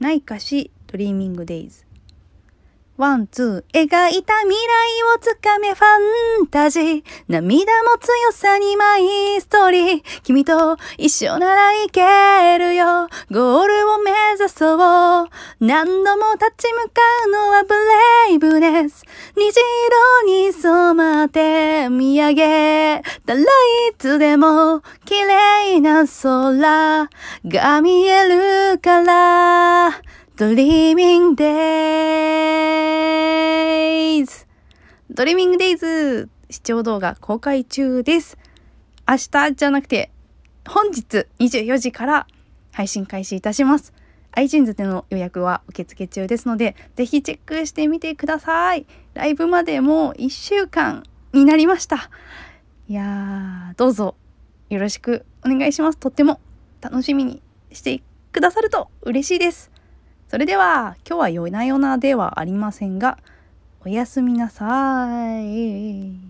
ないかし、ドリーミングデイズ。ワン、ツー、描いた未来をつかめファンタジー。涙も強さにマイストーリー。君と一緒ならいけるよ。ゴールを目指そう。何度も立ち向かうのはブレイブネス。虹色に染まって見上げたらいつでも綺麗な空が見えるから。ドリーミングデイズドリーミングデイズ視聴動画公開中です。明日じゃなくて、本日24時から配信開始いたします。iTunes での予約は受付中ですので、ぜひチェックしてみてください。ライブまでもう1週間になりました。いやー、どうぞよろしくお願いします。とっても楽しみにしてくださると嬉しいです。それでは今日は夜な夜なではありませんがおやすみなさい。